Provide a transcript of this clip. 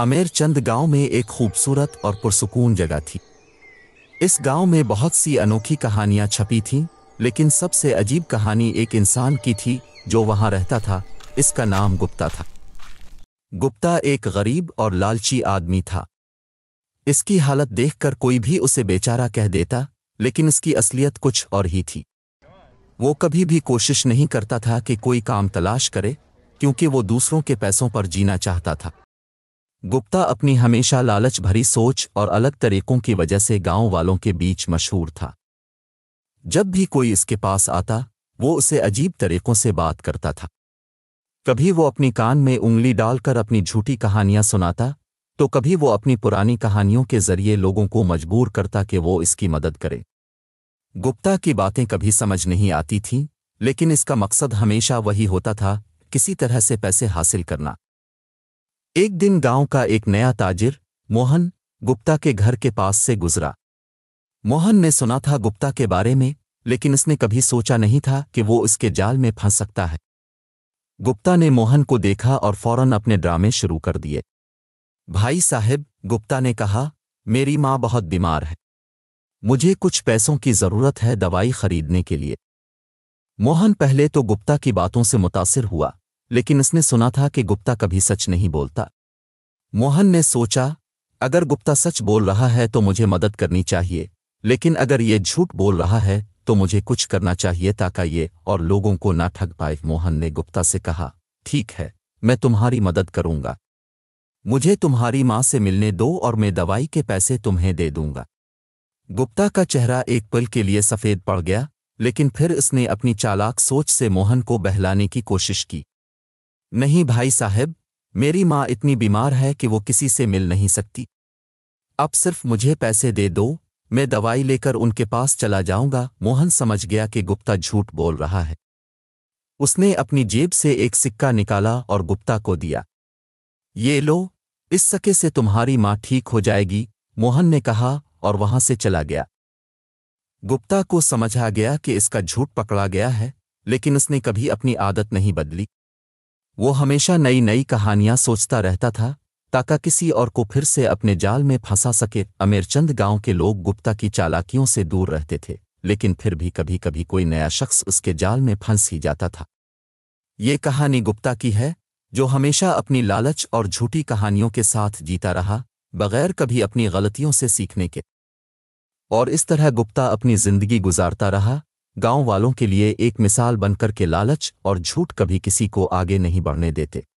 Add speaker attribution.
Speaker 1: अमेर चंद गांव में एक खूबसूरत और पुरसकून जगह थी इस गांव में बहुत सी अनोखी कहानियां छपी थीं, लेकिन सबसे अजीब कहानी एक इंसान की थी जो वहां रहता था इसका नाम गुप्ता था गुप्ता एक गरीब और लालची आदमी था इसकी हालत देखकर कोई भी उसे बेचारा कह देता लेकिन इसकी असलियत कुछ और ही थी वो कभी भी कोशिश नहीं करता था कि कोई काम तलाश करे क्योंकि वो दूसरों के पैसों पर जीना चाहता था गुप्ता अपनी हमेशा लालच भरी सोच और अलग तरीकों की वजह से गांव वालों के बीच मशहूर था जब भी कोई इसके पास आता वो उसे अजीब तरीकों से बात करता था कभी वो अपनी कान में उंगली डालकर अपनी झूठी कहानियां सुनाता तो कभी वो अपनी पुरानी कहानियों के जरिए लोगों को मजबूर करता कि वो इसकी मदद करे गुप्ता की बातें कभी समझ नहीं आती थीं लेकिन इसका मकसद हमेशा वही होता था किसी तरह से पैसे हासिल करना एक दिन गांव का एक नया ताजिर मोहन गुप्ता के घर के पास से गुजरा मोहन ने सुना था गुप्ता के बारे में लेकिन इसने कभी सोचा नहीं था कि वो उसके जाल में फंस सकता है गुप्ता ने मोहन को देखा और फौरन अपने ड्रामे शुरू कर दिए भाई साहब गुप्ता ने कहा मेरी माँ बहुत बीमार है मुझे कुछ पैसों की जरूरत है दवाई खरीदने के लिए मोहन पहले तो गुप्ता की बातों से मुतासिर हुआ लेकिन उसने सुना था कि गुप्ता कभी सच नहीं बोलता मोहन ने सोचा अगर गुप्ता सच बोल रहा है तो मुझे मदद करनी चाहिए लेकिन अगर ये झूठ बोल रहा है तो मुझे कुछ करना चाहिए ताकि ये और लोगों को ना ठग पाए मोहन ने गुप्ता से कहा ठीक है मैं तुम्हारी मदद करूंगा मुझे तुम्हारी माँ से मिलने दो और मैं दवाई के पैसे तुम्हें दे दूंगा गुप्ता का चेहरा एक पल के लिए सफ़ेद पड़ गया लेकिन फिर उसने अपनी चालाक सोच से मोहन को बहलाने की कोशिश की नहीं भाई साहब मेरी माँ इतनी बीमार है कि वो किसी से मिल नहीं सकती अब सिर्फ मुझे पैसे दे दो मैं दवाई लेकर उनके पास चला जाऊंगा मोहन समझ गया कि गुप्ता झूठ बोल रहा है उसने अपनी जेब से एक सिक्का निकाला और गुप्ता को दिया ये लो इस सके से तुम्हारी माँ ठीक हो जाएगी मोहन ने कहा और वहां से चला गया गुप्ता को समझ आ गया कि इसका झूठ पकड़ा गया है लेकिन उसने कभी अपनी आदत नहीं बदली वो हमेशा नई नई कहानियां सोचता रहता था ताका किसी और को फिर से अपने जाल में फंसा सके अमेरचंद गांव के लोग गुप्ता की चालाकियों से दूर रहते थे लेकिन फिर भी कभी कभी कोई नया शख्स उसके जाल में फंस ही जाता था ये कहानी गुप्ता की है जो हमेशा अपनी लालच और झूठी कहानियों के साथ जीता रहा बगैर कभी अपनी गलतियों से सीखने के और इस तरह गुप्ता अपनी जिंदगी गुजारता रहा गांव वालों के लिए एक मिसाल बनकर के लालच और झूठ कभी किसी को आगे नहीं बढ़ने देते